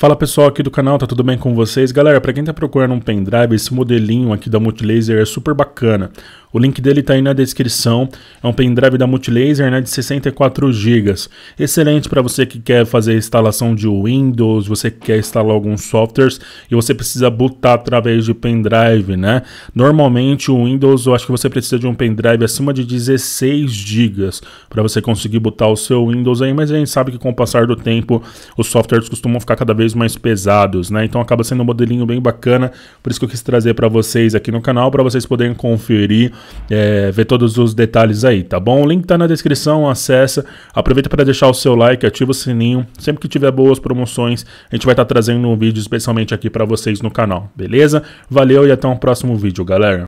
Fala pessoal aqui do canal, tá tudo bem com vocês? Galera, para quem tá procurando um pendrive, esse modelinho aqui da Multilaser é super bacana. O link dele está aí na descrição. É um pendrive da Multilaser né, de 64 GB. Excelente para você que quer fazer instalação de Windows, você quer instalar alguns softwares e você precisa botar através de pendrive. Né? Normalmente o Windows, eu acho que você precisa de um pendrive acima de 16 GB para você conseguir botar o seu Windows aí, mas a gente sabe que com o passar do tempo os softwares costumam ficar cada vez mais pesados, né? Então acaba sendo um modelinho bem bacana, por isso que eu quis trazer para vocês aqui no canal, para vocês poderem conferir é, ver todos os detalhes aí, tá bom? O link tá na descrição, acessa, aproveita para deixar o seu like, ativa o sininho. Sempre que tiver boas promoções, a gente vai estar tá trazendo um vídeo especialmente aqui para vocês no canal, beleza? Valeu e até um próximo vídeo, galera.